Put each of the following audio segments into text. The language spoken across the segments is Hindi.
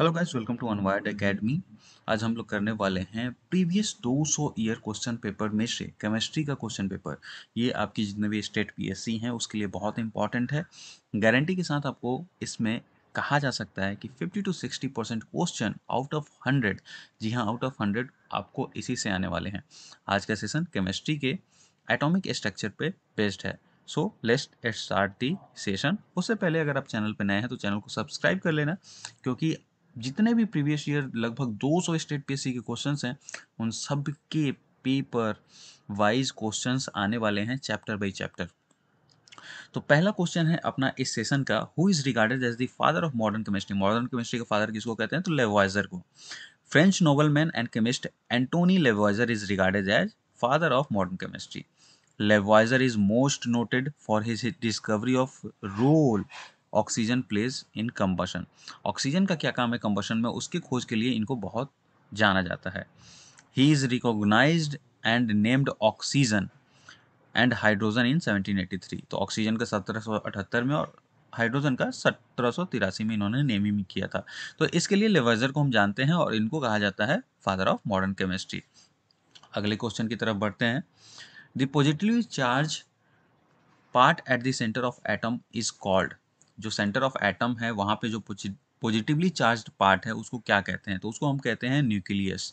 Hello guys welcome to Unwired Academy आज हम लोग करने वाले हैं प्रीवियस 200 ईयर क्वेश्चन पेपर में से केमिस्ट्री का क्वेश्चन पेपर ये आपकी जितने भी स्टेट पीएससी हैं उसके लिए बहुत इंपॉर्टेंट है गारंटी के साथ आपको इसमें कहा जा सकता है कि 50 to 60 percent question out of 100 जी हाँ आउट ऑफ 100 आपको इसी से आने वाले हैं आज का सेशन केमिस्ट्री के एटॉमिक स्ट्रक्चर पर बेस्ड है so at start the session उससे पहले अगर आप चैनल पर नए हैं तो चैनल को सब्सक्राइब कर लेना क्योंकि जितने भी प्रीवियस ईयर लगभग 200 सौ स्टेट पी के क्वेश्चन हैं उन सब के पेपर वाइज क्वेश्चन आने वाले हैं चैप्टर बाई चैप्टर तो पहला क्वेश्चन है अपना इस सेशन का who is regarded as the father of modern chemistry modern chemistry का फादर किसको कहते हैं तो लेवाइजर को French nobleman and chemist Antoine Lavoisier is regarded as father of modern chemistry Lavoisier is most noted for his discovery of role oxygen plays in combustion oxygen का क्या काम है कम्बशन में उसकी खोज के लिए इनको बहुत जाना जाता है he is recognise and named oxygen and hydrogen in 1783 तो ऑक्सीजन का 1778 में और हाइड्रोजन का सत्रह में इन्होंने नेमिंग किया था तो इसके लिए लेवर्जर को हम जानते हैं और इनको कहा जाता है फादर ऑफ मॉडर्न केमिस्ट्री अगले क्वेश्चन की तरफ बढ़ते हैं the positively charge part at the centre of atom is called जो सेंटर ऑफ एटम है वहाँ पे जो पॉजिटिवली चार्ज पार्ट है उसको क्या कहते हैं तो उसको हम कहते हैं nucleus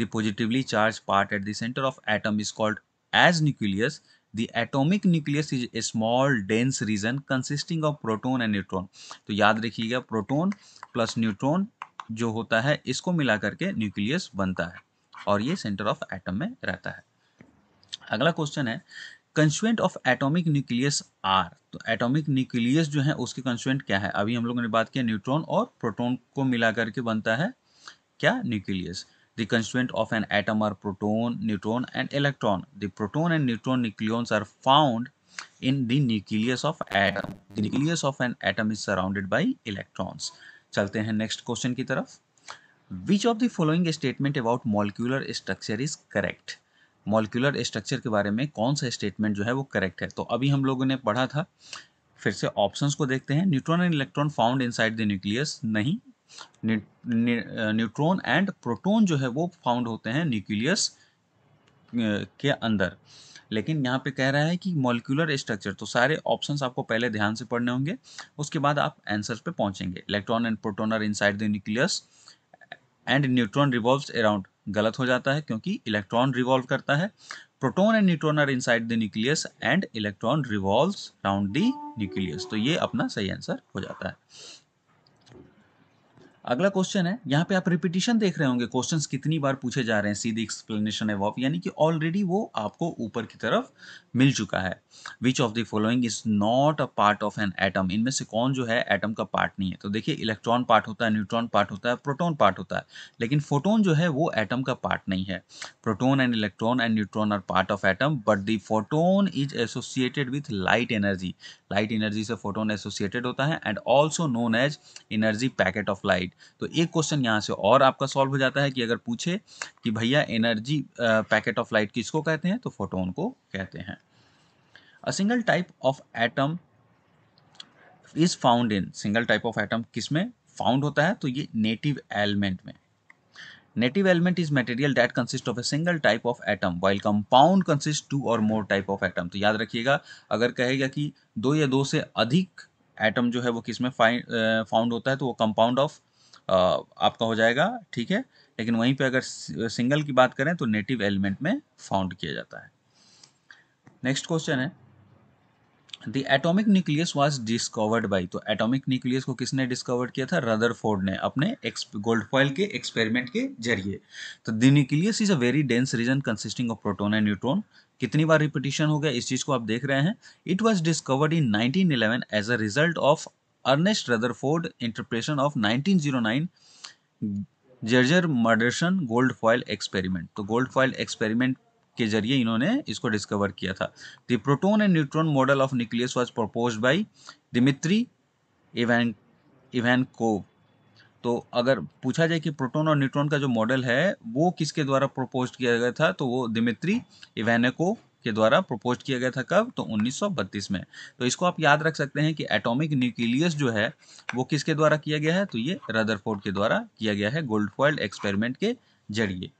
the positively charge part at the centre of atom is called as nucleus the atomic nucleus is a small dense region consisting of proton and neutron तो याद रखिएगा प्रोटोन प्लस न्यूट्रॉन जो होता है इसको मिला करके न्यूक्लियस बनता है और ये सेंटर ऑफ एटम में रहता है अगला क्वेश्चन है constituent of atomic nucleus are तो एटॉमिक न्यूक्लियस जो है उसके कंस्टुएंट क्या है अभी हम लोगों ने बात किया न्यूट्रॉन और प्रोटोन को मिला करके बनता है क्या nucleus the constituent of an atom are proton neutron and electron the proton and neutron nucleons are found in the nucleus of atom the nucleus of an atom is surrounded by electrons चलते हैं नेक्स्ट क्वेश्चन की तरफ which of the following statement about molecular structure is correct molecular structure के बारे में कौन सा स्टेटमेंट जो है वो करेक्ट है तो अभी हम लोगों ने पढ़ा था फिर से ऑप्शंस को देखते हैं neutron and electron found inside the nucleus नहीं न्यूट्रॉन एंड प्रोटोन जो है वो फाउंड होते हैं न्यूक्लियस uh, के अंदर लेकिन यहाँ पे कह रहा है कि मॉलिकुलर स्ट्रक्चर तो सारे ऑप्शंस आपको पहले ध्यान से पढ़ने होंगे उसके बाद आप आंसर्स पे पहुंचेंगे electron and proton are inside the nucleus and neutron revolves around गलत हो जाता है क्योंकि इलेक्ट्रॉन रिवॉल्व करता है proton and neutron are inside the nucleus and electron revolves round the nucleus तो ये अपना सही आंसर हो जाता है अगला क्वेश्चन है यहाँ पे आप रिपीटिशन देख रहे होंगे क्वेश्चन कितनी बार पूछे जा रहे हैं सीधी एक्सप्लेनेशन है वॉफ यानी कि ऑलरेडी वो आपको ऊपर की तरफ मिल चुका है which of the following is not a part of an atom इनमें से कौन जो है एटम का पार्ट नहीं है तो देखिए इलेक्ट्रॉन पार्ट होता है न्यूट्रॉन पार्ट होता है प्रोटोन पार्ट होता है लेकिन फोटोन जो है वो एटम का पार्ट नहीं है proton and electron and neutron are part of atom but the photon is associated with light energy light energy से फोटोन एसोसिएटेड होता है and also known as energy packet of light right तो एक क्वेश्चन यहाँ से और आपका सॉल्व हो जाता है कि अगर पूछे कि भैया एनर्जी पैकेट ऑफ लाइट किसको कहते हैं तो फोटोन को कहते हैं a single type of atom is found in single type of atom किस में फाउंड होता है तो ये नेटिव एलिमेंट में native element is material that consist of a single type of atom while compound consist two और मोर टाइप ऑफ एटम तो याद रखिएगा अगर कहेगा कि दो या दो से अधिक एटम जो है वो किस में फाउंड होता है तो वो कंपाउंड ऑफ आपका हो जाएगा ठीक है लेकिन वहीं पे अगर सिंगल की बात करें तो नेटिव एलिमेंट में फाउंड किया जाता है नेक्स्ट क्वेश्चन है the atomic nucleus was discovered by तो एटॉमिक न्यूक्लियस को किसने डिस्कवर्ड किया था रदरफोर्ड ने अपने गोल्ड फॉयल के एक्सपेरिमेंट के जरिए तो the nucleus is a very dense region consisting of proton and neutron कितनी बार रिपीटिशन हो गया इस चीज़ को आप देख रहे हैं it was discovered in 1911 as a result of Ernest Rutherford interpretation of 1909 Geiger Marsden gold foil experiment तो गोल्ड फॉयल एक्सपेरिमेंट के जरिए इन्होंने इसको डिस्कवर किया था the proton and neutron model of nucleus was propose by Dmitri Ivan Ivanenko तो अगर पूछा जाए कि प्रोटोन और न्यूट्रॉन का जो मॉडल है वो किसके द्वारा प्रपोज किया गया था तो वो दिमित्री इवैनकोव के द्वारा प्रपोज किया गया था कब तो 1932 में तो इसको आप याद रख सकते हैं कि एटॉमिक न्यूक्लियस जो है वो किसके द्वारा किया गया है तो ये रदरफोर्ड के द्वारा किया गया है गोल्डफॉइल्ड एक्सपेरिमेंट के जरिए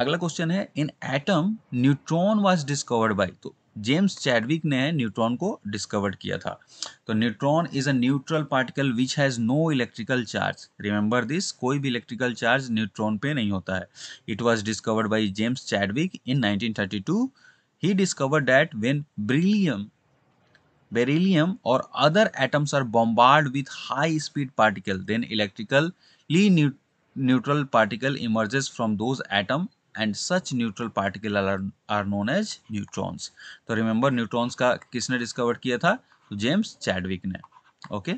अगला क्वेश्चन है in atom neutron was discovered by तो जेम्स चैडविक ने न्यूट्रॉन को डिस्कवर किया था तो neutron is a neutral particle which has no electrical charge remember this कोई भी इलेक्ट्रिकल चार्ज न्यूट्रॉन पे नहीं होता है it was discovered by James Chadwick in 1932 he discover that when beryllium beryllium और other atoms are bombard with high speed particle then electrical new neutral particle emerges from those atom and such neutral particle are known as neutrons तो रिमेंबर न्यूट्रॉन्स का किसने डिस्कवर किया था तो जेम्स चैडविक ने okay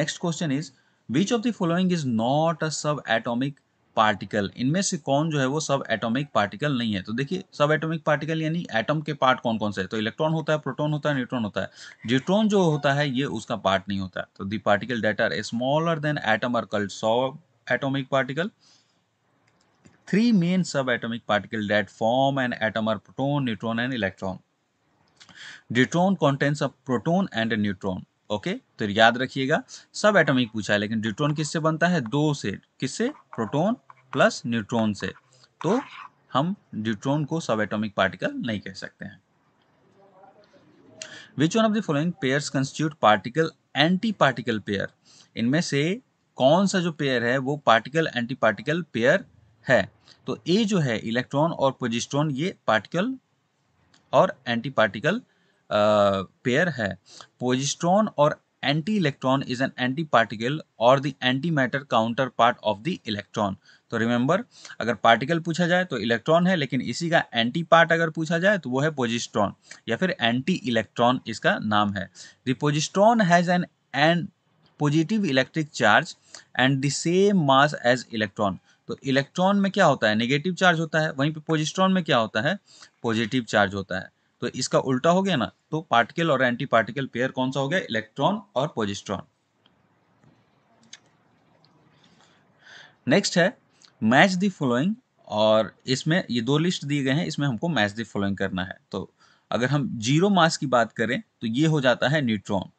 next question is which of the following is not a subatomic particle इनमें से कौन जो है वो सब एटॉमिक पार्टिकल नहीं है तो देखिए सब एटॉमिक पार्टिकल यानी एटम के पार्ट कौन कौन से है तो इलेक्ट्रॉन होता है प्रोटॉन होता है न्यूट्रॉन होता है ड्यूट्रॉन जो होता है ये उसका पार्ट नहीं होता तो the particle that are smaller than atom are called subatomic particle three main subatomic particles that form an atom are proton, neutron and electron. Deuteron contains a proton and a neutron. Okay okay? तो याद रखिएगा सब एटॉमिक पूछा है लेकिन ड्यूट्रॉन किससे बनता है दो से किससे प्रोटॉन प्लस न्यूट्रॉन से तो हम ड्यूट्रॉन को सब एटॉमिक पार्टिकल नहीं कह सकते हैं which one of the following pairs constitute particle antiparticle pair इनमें से कौन सा जो पेयर है वो पार्टिकल एंटी पार्टिकल पेयर है तो ए जो है इलेक्ट्रॉन और पोजिस्ट्रॉन ये पार्टिकल और एंटी पार्टिकल पेयर है पोजिस्ट्रॉन और anti electron is an antiparticle और the antimatter counterpart of the electron तो रिमेंबर अगर पार्टिकल पूछा जाए तो इलेक्ट्रॉन है लेकिन इसी का एंटी पार्ट अगर पूछा जाए तो वो है पोजिस्ट्रॉन या फिर एंटी इलेक्ट्रॉन इसका नाम है positron has an an positive electric charge and the same mass as electron तो इलेक्ट्रॉन में क्या होता है नेगेटिव चार्ज होता है वहीं पे पोजिस्ट्रॉन में क्या होता है पॉजिटिव चार्ज होता है तो इसका उल्टा हो गया ना तो पार्टिकल और एंटी पार्टिकल पेयर कौन सा हो गया इलेक्ट्रॉन और पोजिस्ट्रॉन नेक्स्ट है मैच दी फॉलोइंग और इसमें ये दो लिस्ट दिए गए हैं इसमें हमको मैच दी फॉलोइंग करना है तो अगर हम जीरो मास की बात करें तो ये हो जाता है न्यूट्रॉन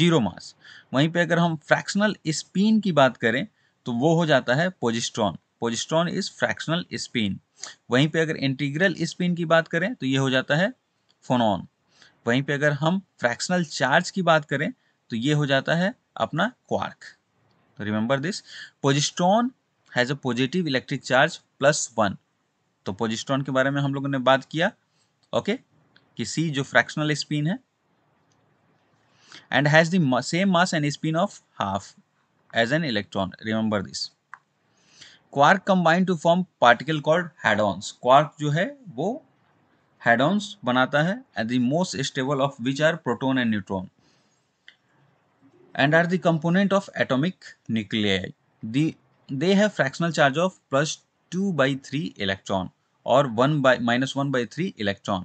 जीरो मास वहीं पे अगर हम फ्रैक्शनल स्पिन की बात करें तो वो हो जाता है positron positron is fractional spin वहीं पे अगर इंटीग्रल स्पिन की बात करें तो ये हो जाता है फोनॉन वहीं पे अगर हम फ्रैक्शनल चार्ज की बात करें तो ये हो जाता है अपना quark remember this positron has a positive electric charge plus one तो पोजिस्ट्रॉन तो के बारे में हम लोगों ने बात किया ओके कि सी जो फ्रैक्शनल स्पिन है and has the same mass and spin of half as an electron remember this quark combine to form particle called hadrons quark जो है वो हेडॉन्स बनाता है at the most stable of which are proton and neutron and are the component of atomic nuclei. The, they have fractional charge of plus 2 by 3 electron or 1 by minus 1 by 3 electron.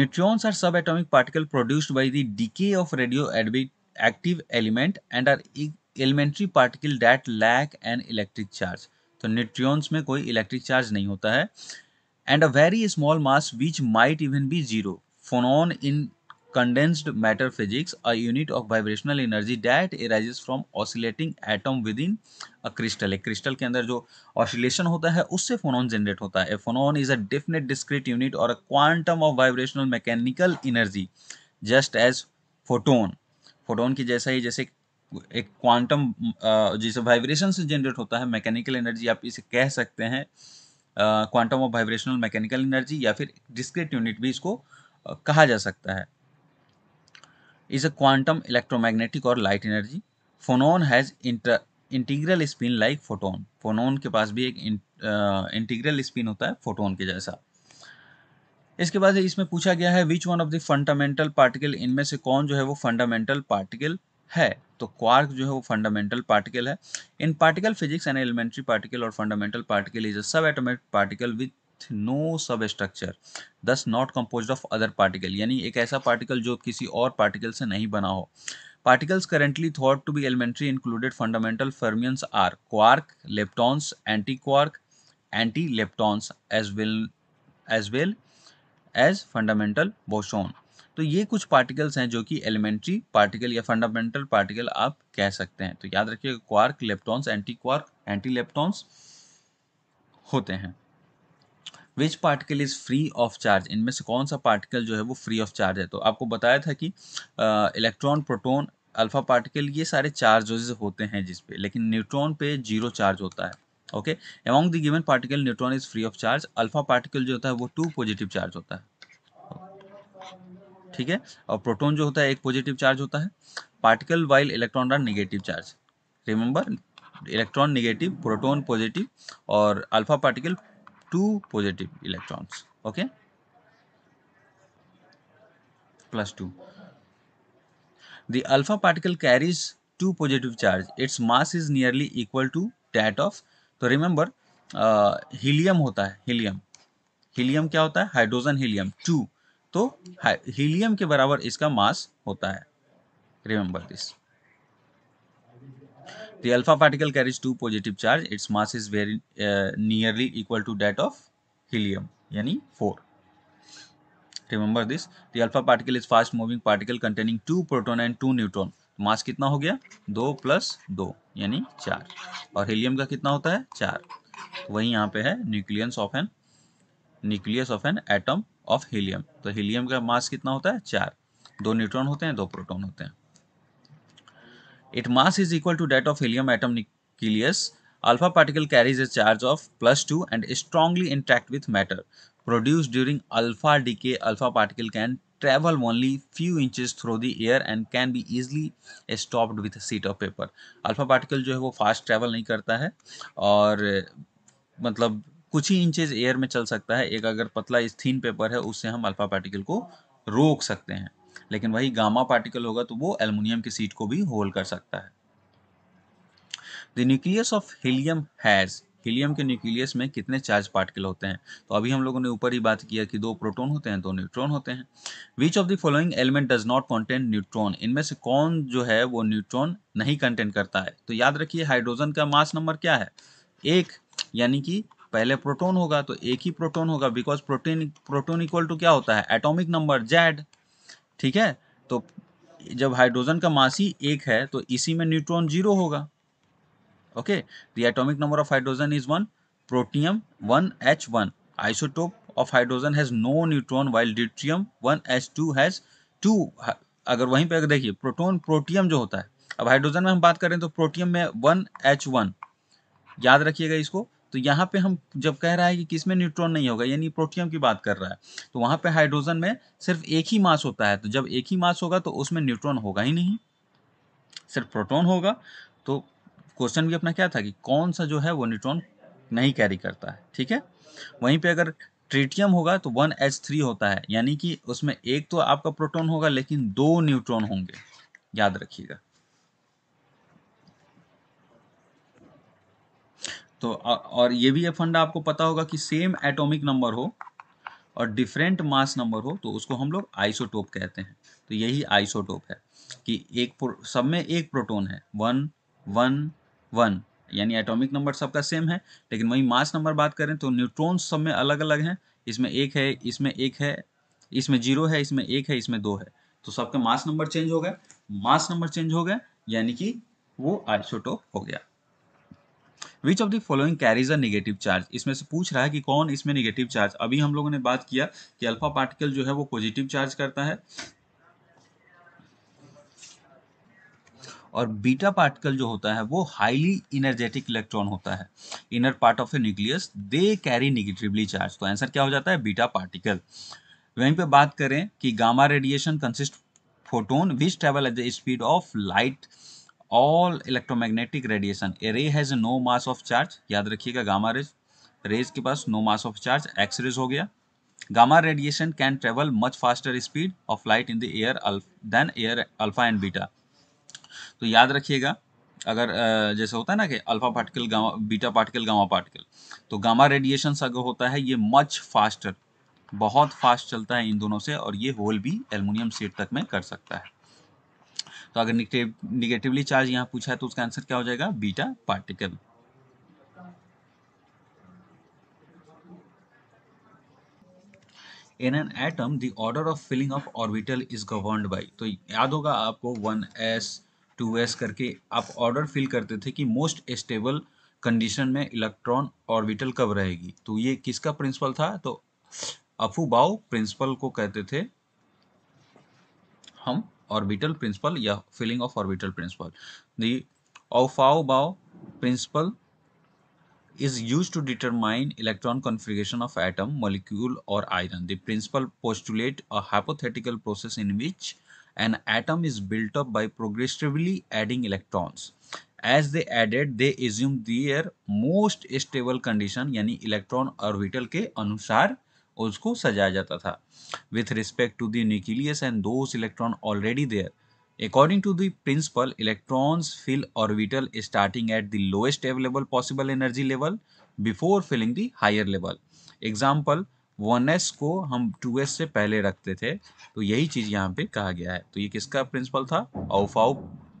Neutrons are subatomic particle produced by the decay of radioactive active element and are elementary particle that lack and electric charge तो न्यूट्रियस में कोई इलेक्ट्रिक चार्ज नहीं होता है and a very small mass which might even be zero phonon in condensed matter physics a unit of vibrational energy that arises from oscillating atom within a crystal एक क्रिस्टल के अंदर जो ऑसिलेशन होता है उससे फोनॉन जनरेट होता है phonon is a definite discrete unit और a quantum of vibrational mechanical energy just as photon photon की जैसा ही जैसे एक क्वांटम जैसे वाइब्रेशन से जनरेट होता है मैकेनिकल एनर्जी आप इसे कह सकते हैं quantum of vibrational mechanical energy या फिर डिस्क्रिट यूनिट भी इसको कहा जा सकता है इज अ क्वांटम इलेक्ट्रोमैग्नेटिक और light energy phonon has inter integral spin like photon phonon के पास भी एक इंटीग्रल स्पिन होता है फोटोन के जैसा इसके बाद इसमें पूछा गया है which one of the fundamental particle इनमें से कौन जो है वो फंडामेंटल पार्टिकल है तो क्वार्क जो है वो फंडामेंटल पार्टिकल है in particle physics and elementary particle और fundamental particle is a subatomic particle with no substructure thus not compose of other particle यानी एक ऐसा पार्टिकल जो किसी और पार्टिकल से नहीं बना हो thought to be elementary included fundamental fermions are quark leptons anti quark anti leptons as well as well as fundamental boson तो ये कुछ पार्टिकल्स हैं जो कि एलिमेंट्री पार्टिकल या फंडामेंटल पार्टिकल आप कह सकते हैं तो याद रखिएगा quark leptons anti quark anti leptons होते हैं which particle is free of charge इनमें से कौन सा पार्टिकल जो है वो फ्री ऑफ चार्ज है तो आपको बताया था कि इलेक्ट्रॉन प्रोटोन अल्फा पार्टिकल ये सारे चार्ज होते हैं जिसपे लेकिन न्यूट्रॉन पे जीरो चार्ज होता है okay among the given particle neutron is free of charge alpha particle जो होता है वो टू पॉजिटिव चार्ज होता है ठीक है और प्रोटोन जो होता है एक पॉजिटिव चार्ज होता है particle while electron are negative charge remember electron negative proton positive और alpha particle two positive electrons okay plus two the alpha particle carries two positive charge its mass is nearly equal to that of तो remember हीलियम uh, होता है हीलियम हीलियम क्या होता है हाइड्रोजन हीलियम टू तो हीलियम के बराबर इसका मास होता है remember this The alpha particle carries two positive charge. Its mass is very uh, nearly equal to that of helium, यानी four. Remember this. The alpha particle is fast moving particle containing two proton and two neutron. Mass कितना हो गया दो प्लस दो यानी चार और हीलियम का कितना होता है चार तो वही यहाँ पे है nucleons of an nucleus of an atom of helium तो हीलियम का मास कितना होता है चार दो न्यूट्रॉन होते हैं दो प्रोटॉन होते हैं it mass is equal to that of helium atom nucleus alpha particle carries a charge of plus two and strongly interact with matter produce during alpha decay alpha particle can travel only few inches through the air and can be easily stopped with sheet of paper alpha particle जो है वो फास्ट ट्रेवल नहीं करता है और मतलब कुछ ही इंचेज एयर में चल सकता है एक अगर पतला स्थिन पेपर है उससे हम अल्फा पार्टिकल को रोक सकते हैं लेकिन वही गामा पार्टिकल होगा तो वो एल्यूमिनियम की सीट को भी होल्ड कर सकता है the nucleus of helium has helium के न्यूक्लियस में कितने चार्ज पार्टिकल होते हैं तो अभी हम लोगों ने ऊपर ही बात किया कि दो प्रोटॉन होते हैं दो न्यूट्रॉन होते हैं which of the following element does not contain neutron इनमें से कौन जो है वो न्यूट्रॉन नहीं कंटेन करता है तो याद रखिए हाइड्रोजन का मास नंबर क्या है एक यानी कि पहले प्रोटोन होगा तो एक ही प्रोटोन होगा because protein proton equal to क्या होता है एटॉमिक नंबर जेड ठीक है तो जब हाइड्रोजन का मास ही एक है तो इसी में न्यूट्रॉन जीरो होगा okay the atomic number of hydrogen is one protium one H one isotope of hydrogen has no neutron while deuterium one H two has two अगर वहीं पे अगर देखिए प्रोटोन प्रोटियम जो होता है अब हाइड्रोजन में हम बात करें तो प्रोटियम में वन एच वन याद रखिएगा इसको तो यहाँ पे हम जब कह रहा है कि किसमें न्यूट्रॉन नहीं होगा यानी प्रोटियम की बात कर रहा है तो वहाँ पे हाइड्रोजन में सिर्फ एक ही मास होता है तो जब एक ही मास होगा तो उसमें न्यूट्रॉन होगा ही नहीं सिर्फ प्रोटोन होगा तो क्वेश्चन भी अपना क्या था कि कौन सा जो है वो न्यूट्रॉन नहीं कैरी करता है ठीक है वहीं पर अगर ट्रीटियम होगा तो वन एच थ्री होता है यानी कि उसमें एक तो आपका प्रोटॉन होगा लेकिन दो न्यूट्रॉन होंगे याद रखिएगा तो और ये भी एक फंड आपको पता होगा कि सेम एटॉमिक नंबर हो और डिफरेंट मास नंबर हो तो उसको हम लोग आइसोटोप कहते हैं तो यही आइसोटोप है कि एक सब में एक प्रोटोन है वन वन वन यानी एटॉमिक नंबर सबका सेम है लेकिन वही मास नंबर बात करें तो न्यूट्रॉन्स सब में अलग अलग हैं इसमें एक है इसमें एक है इसमें जीरो है इसमें एक है इसमें दो है तो सबका मास नंबर चेंज हो गया मास नंबर चेंज हो गया यानी कि वो आइसोटोप हो गया which of the following carries a negative charge इसमें से पूछ रहा है कि कौन इसमें नेगेटिव चार्ज अभी हम लोगों ने बात किया कि अल्फा पार्टिकल जो है वो पॉजिटिव चार्ज करता है और बीटा पार्टिकल जो होता है वो हाईली इनर्जेटिक इलेक्ट्रॉन होता है inner part of a nucleus they carry negatively charge तो आंसर क्या हो जाता है बीटा पार्टिकल वहीं पे बात करें कि gamma radiation consist photon which travel at the speed of light all electromagnetic radiation a ray has no mass of याद रखिएगा गामा रेज रेज के पास no mass of charge X rays हो गया gamma radiation can travel much faster speed of light in the air than air alpha and beta तो याद रखिएगा अगर जैसे होता है ना कि alpha particle gamma beta particle gamma particle तो गामा रेडिएशन अगर होता है ये मच फास्टर बहुत फास्ट चलता है इन दोनों से और ये होल भी एल्युमिनियम सीट तक में कर सकता है तो अगर निगेटिवली चार्ज यहाँ पूछा है तो उसका आंसर क्या हो जाएगा beta particle in an atom the order of filling of orbital is governed by तो याद होगा आपको वन एस टू एस करके आप ऑर्डर फिल करते थे कि मोस्ट स्टेबल कंडीशन में इलेक्ट्रॉन ऑर्बिटल कब रहेगी तो ये किसका प्रिंसिपल था तो अफूबाओ प्रिंसिपल को कहते थे हम orbital principle या filling of orbital principle. The Aufbau principle is used to determine electron configuration of atom, molecule or ion. The principle postulate a hypothetical process in which an atom is built up by progressively adding electrons. As they added, they assume their most stable condition yani electron orbital ke anusar उसको सजाया जाता था with respect to nucleus and those electron already there according to the principle electrons fill orbital starting at the lowest available possible energy level before filling the higher level example one को हम टू एस से पहले रखते थे तो यही चीज़ यहाँ पे कहा गया है तो ये किसका प्रिंसिपल था औफाउ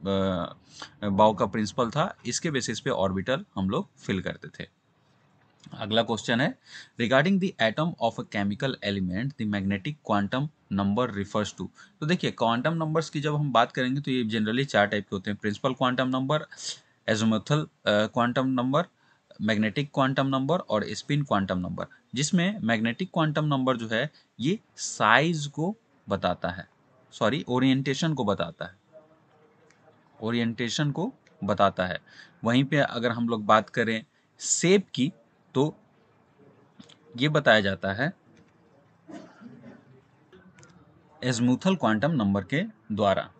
बाओ का प्रिंसिपल था इसके बेसिस पे ऑर्बिटल हम लोग फिल करते थे अगला क्वेश्चन है regarding the atom of a chemical element the magnetic quantum number refers to तो देखिए क्वांटम नंबर्स की जब हम बात करेंगे तो ये जनरली चार टाइप के होते हैं principal quantum number azimuthal quantum number magnetic quantum number और स्पिन क्वांटम नंबर जिसमें मैग्नेटिक क्वांटम नंबर जो है ये साइज को बताता है सॉरी ओरिएंटेशन को बताता है ओरिएंटेशन को बताता है वहीं पे अगर हम लोग बात करें सेप की तो ये बताया जाता है एजमूथल क्वांटम नंबर के द्वारा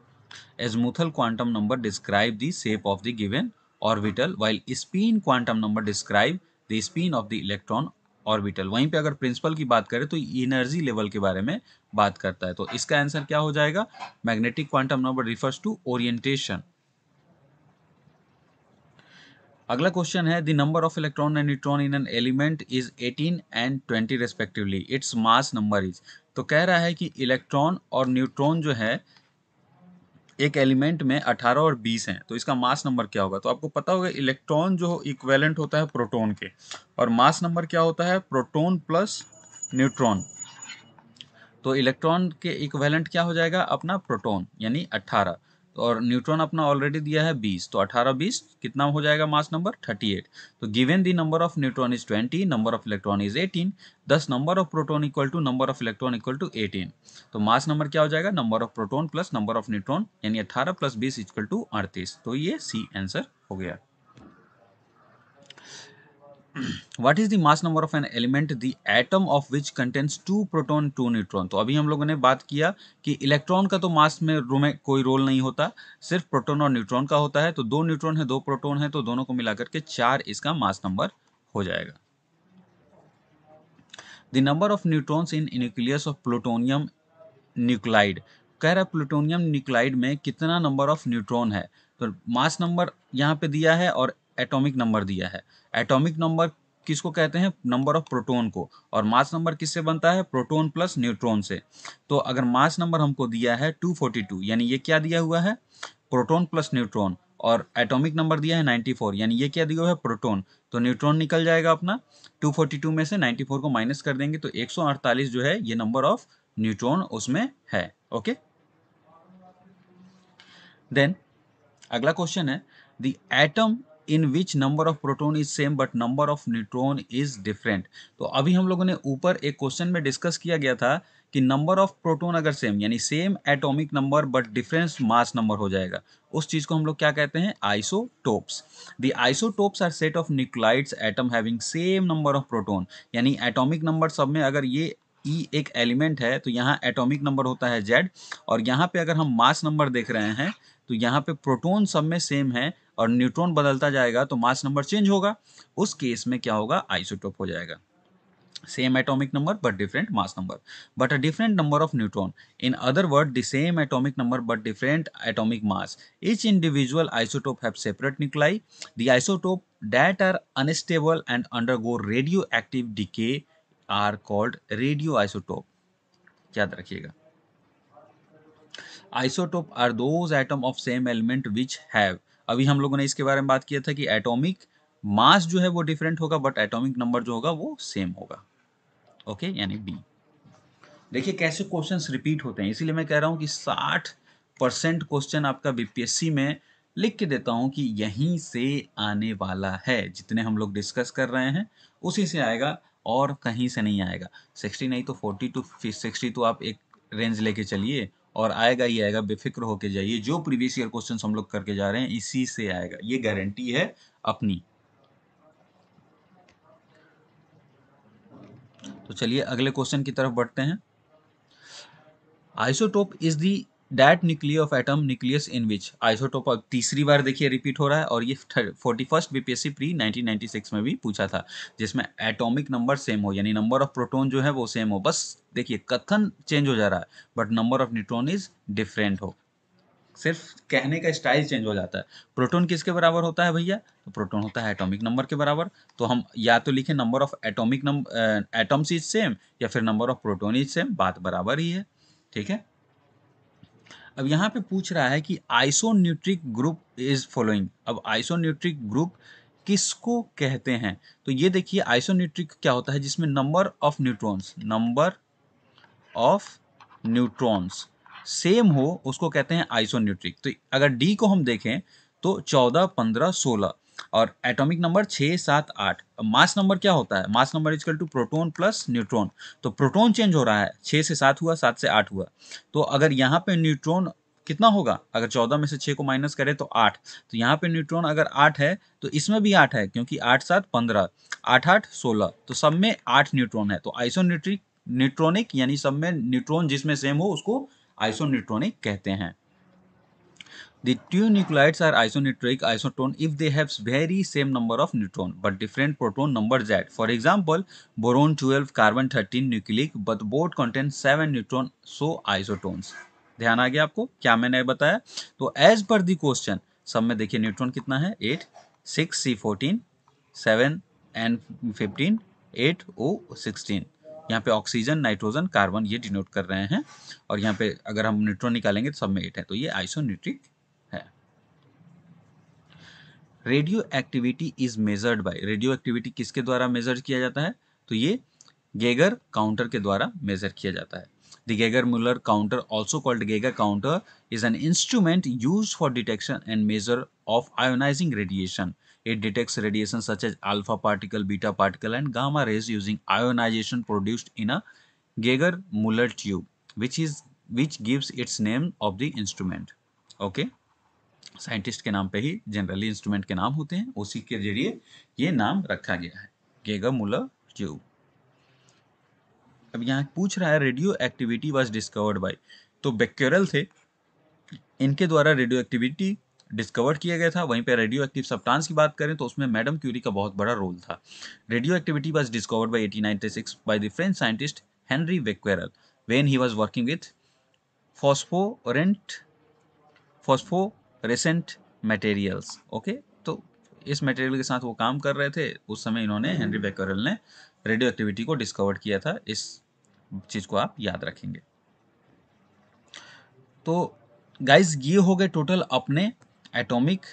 azimuthal quantum number describe the shape of the given orbital while spin quantum number describe the spin of the electron orbital वहीं पे अगर प्रिंसिपल की बात करें तो एनर्जी लेवल के बारे में बात करता है तो इसका आंसर क्या हो जाएगा magnetic quantum number refers to orientation अगला क्वेश्चन है the number of electron and neutron in an element is 18 and 20 respectively its mass number is तो कह रहा है कि इलेक्ट्रॉन और न्यूट्रॉन जो है एक एलिमेंट में 18 और 20 हैं तो इसका मास नंबर क्या होगा तो आपको पता होगा इलेक्ट्रॉन जो इक्वेलेंट होता है प्रोटोन के और मास नंबर क्या होता है प्रोटोन प्लस न्यूट्रॉन तो इलेक्ट्रॉन के इक्वेलेंट क्या हो जाएगा अपना प्रोटोन यानी अट्ठारह तो और न्यूट्रॉन अपना ऑलरेडी दिया है 20 तो 18 20 कितना हो जाएगा मास नंबर 38 तो given the number of neutron is 20 number of electron is 18 thus number of proton equal to number of electron equal to 18 तो मास नंबर क्या हो जाएगा number of proton plus number of neutron यानी 18 प्लस बीस इक्वल टू अड़तीस तो ये सी आंसर हो गया what is the mass number of an element the atom of which contains two proton two neutron तो अभी हम लोगों ने बात किया कि इलेक्ट्रॉन का तो मास में रो में कोई रोल नहीं होता सिर्फ प्रोटॉन और न्यूट्रॉन का होता है तो दो न्यूट्रॉन है दो प्रोटॉन है तो दोनों को मिलाकर के चार इसका मास नंबर हो जाएगा the number of neutrons in nucleus of plutonium nuclide कह रहा है प्लूटोनियम न्यूक्लाइड में कितना नंबर ऑफ न्यूट्रॉन है तो मास नंबर यहाँ पे दिया है और एटॉमिक नंबर दिया है एटॉमिक नंबर किसको कहते हैं नंबर ऑफ प्रोटोन को और मास नंबर किससे बनता है प्रोटोन प्लस न्यूट्रॉन से तो अगर मास नंबर हमको दिया है 242 यानी ये क्या दिया हुआ है प्रोटोन प्लस न्यूट्रॉन और एटॉमिक नंबर दिया है 94 यानी ये क्या दिया हुआ है प्रोटोन तो न्यूट्रॉन निकल जाएगा अपना 242 में से 94 को माइनस कर देंगे तो 148 जो है ये नंबर ऑफ न्यूट्रॉन उसमें है ओके देन अगला क्वेश्चन है the atom in which number of proton is same but number of neutron is different तो अभी हम लोगों ने ऊपर एक क्वेश्चन में डिस्कस किया गया था कि नंबर ऑफ प्रोटोन अगर सेम यानी same atomic number but difference mass number हो जाएगा उस चीज़ को हम लोग क्या कहते हैं isotopes the isotopes are set of nuclides atom having same number of proton यानी एटॉमिक नंबर सब में अगर ये ई e एक एलिमेंट है तो यहाँ एटॉमिक नंबर होता है जेड और यहाँ पे अगर हम मास नंबर देख रहे हैं तो यहाँ पे प्रोटोन सब में सेम है और न्यूट्रॉन बदलता जाएगा तो मास नंबर चेंज होगा उस केस में क्या होगा आइसोटोप हो जाएगा same atomic number but different mass number but a different number of neutron in other word the same atomic number but different atomic mass each individual isotope have separate nuclei the isotope that are unstable and under radioactive decay are called radioisotope याद रखिएगा isotope are those atom of same element which have अभी हम लोगों ने इसके बारे में बात किया था कि एटॉमिक मास जो है वो डिफरेंट होगा बट एटॉमिक नंबर जो होगा वो सेम होगा ओके यानी बी देखिए कैसे क्वेश्चंस रिपीट होते हैं इसीलिए मैं कह रहा हूँ कि 60 परसेंट क्वेश्चन आपका बीपीएससी में लिख के देता हूँ कि यहीं से आने वाला है जितने हम लोग डिस्कस कर रहे हैं उसी से आएगा और कहीं से नहीं आएगा सिक्सटी नहीं तो फोर्टी टू सिक्सटी तो आप एक रेंज लेके चलिए और आएगा ही आएगा बेफिक्र होके जाइए जो प्रीवियस ईयर क्वेश्चन हम लोग करके जा रहे हैं इसी से आएगा ये गारंटी है अपनी तो चलिए अगले क्वेश्चन की तरफ बढ़ते हैं isotope is the that nuclei of atom nucleus in which isotope तीसरी बार देखिए रिपीट हो रहा है और ये फोर्टी फर्स्ट बीपीएससी प्री 1996 में भी पूछा था जिसमें एटॉमिक नंबर सेम हो यानी नंबर ऑफ प्रोटॉन जो है वो सेम हो बस देखिए कथन चेंज हो जा रहा है but number of neutron is different हो सिर्फ कहने का स्टाइल चेंज हो जाता है प्रोटोन किसके बराबर होता है भैया तो प्रोटोन होता है एटॉमिक नंबर के बराबर तो हम या तो लिखें number of atomic number atoms is same या फिर number of proton is same बात बराबर ही है ठीक है अब यहाँ पे पूछ रहा है कि आइसोन्यूट्रिक ग्रुप इज फॉलोइंग अब आइसोन्यूट्रिक ग्रुप किसको कहते हैं तो ये देखिए आइसोन्यूट्रिक क्या होता है जिसमें number of neutrons number of neutrons same हो उसको कहते हैं आइसोन्यूट्रिक तो अगर डी को हम देखें तो चौदह पंद्रह सोलह और एटॉमिक नंबर छः सात आठ मास नंबर क्या होता है mass number equal to proton plus neutron तो प्रोटोन चेंज हो रहा है छः से सात हुआ सात से आठ हुआ तो अगर यहाँ पे न्यूट्रॉन कितना होगा अगर चौदह में से छः को माइनस करें तो आठ तो यहाँ पे न्यूट्रॉन अगर आठ है तो इसमें भी आठ है क्योंकि आठ सात पंद्रह आठ आठ सोलह तो सब में आठ न्यूट्रॉन है तो आइसो न्यूट्रिक न्यूट्रॉनिक यानी सब में न्यूट्रॉन जिसमें सेम हो उसको आइसो न्यूट्रॉनिक कहते हैं The two nucleides are isonitric isotone if they have very same number of neutron but different proton number Z. For example, boron 12, carbon 13 nucleic but both contain 7 neutron so isotones. ध्यान आ गया आपको क्या मैंने बताया तो एज पर दी क्वेश्चन सब में देखिए न्यूट्रॉन कितना है eight six C fourteen seven N fifteen eight O sixteen यहाँ पे ऑक्सीजन नाइट्रोजन कार्बन ये डिनोट कर रहे हैं और यहाँ पे अगर हम न्यूट्रॉन निकालेंगे तो सब में एट है तो ये आइसोन्यूट्रिक radioactivity is measured by radioactivity किसके द्वारा मेजर किया जाता है तो ये गेगर काउंटर के द्वारा मेजर किया जाता है the Geiger Muller counter also called Geiger counter is an instrument use for detection and measure of ionising radiation it detects radiation such as alpha particle beta particle and gamma rays using ionisation produced in a Geiger Muller tube which is which gives its name of the instrument okay scientist के नाम पे ही जनरली इंस्ट्रूमेंट के नाम होते हैं उसी के जरिए ये नाम रखा गया है गेगा मुला ट्यूब अब यहाँ पूछ रहा है radio activity was discovered by तो बेक्यूरल थे इनके द्वारा रेडियो एक्टिविटी डिस्कवर किया गया था वहीं पर रेडियो एक्टिव सप्टांस की बात करें तो उसमें मैडम क्यूरी का बहुत बड़ा रोल था radio activity was discovered by eighteen ninety six by the French scientist Henri Becquerel when he was working with phosphorescent phosphorescent materials okay तो इस मटेरियल के साथ वो काम कर रहे थे उस समय इन्होंने हेनरी हम्म। बेकरल ने रेडियो एक्टिविटी को डिस्कवर किया था इस चीज़ को आप याद रखेंगे तो गाइस ये हो गए टोटल अपने एटॉमिक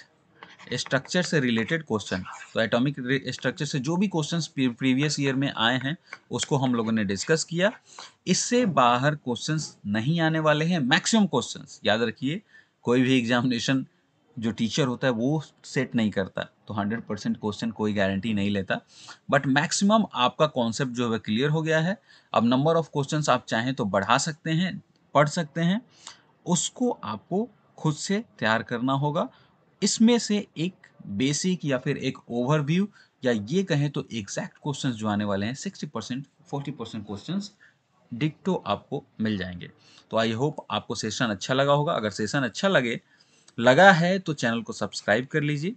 स्ट्रक्चर से रिलेटेड क्वेश्चन तो एटॉमिक स्ट्रक्चर से जो भी क्वेश्चंस प्रीवियस ईयर में आए हैं उसको हम लोगों ने डिस्कस किया इससे बाहर क्वेश्चंस नहीं आने वाले हैं मैक्सिमम क्वेश्चंस याद रखिए कोई भी एग्जामिनेशन जो टीचर होता है वो सेट नहीं करता तो 100 परसेंट क्वेश्चन कोई गारंटी नहीं लेता बट मैक्सिमम आपका कॉन्सेप्ट जो है क्लियर हो गया है अब नंबर ऑफ क्वेश्चन आप चाहें तो बढ़ा सकते हैं पढ़ सकते हैं उसको आपको खुद से तैयार करना होगा इसमें से एक बेसिक या फिर एक ओवरव्यू या ये कहें तो एग्जैक्ट क्वेश्चंस जो आने वाले हैं 60 परसेंट फोर्टी परसेंट क्वेश्चन डिक्टो तो आपको मिल जाएंगे तो आई होप आपको सेशन अच्छा लगा होगा अगर सेशन अच्छा लगे लगा है तो चैनल को सब्सक्राइब कर लीजिए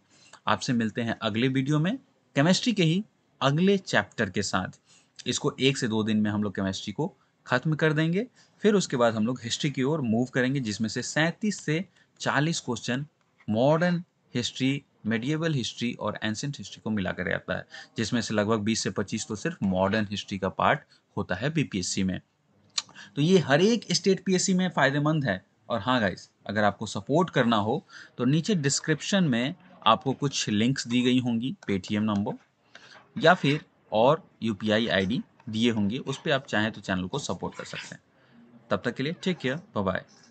आपसे मिलते हैं अगले वीडियो में केमिस्ट्री के ही अगले चैप्टर के साथ इसको एक से दो दिन में हम लोग केमिस्ट्री को ख़त्म कर देंगे फिर उसके बाद हम लोग हिस्ट्री की ओर मूव करेंगे जिसमें से सैंतीस से चालीस question modern history medieval history और एंशेंट हिस्ट्री को मिलाकर आता है जिसमें से लगभग 20 से 25 तो सिर्फ मॉडर्न हिस्ट्री का पार्ट होता है बीपीएससी में तो ये हर एक स्टेट पीएससी में फ़ायदेमंद है और हाँ गाइस अगर आपको सपोर्ट करना हो तो नीचे डिस्क्रिप्शन में आपको कुछ लिंक्स दी गई होंगी पेटीएम नंबर या फिर और यू पी दिए होंगे उस पर आप चाहें तो चैनल को सपोर्ट कर सकते हैं तब तक के लिए ठीक है बाय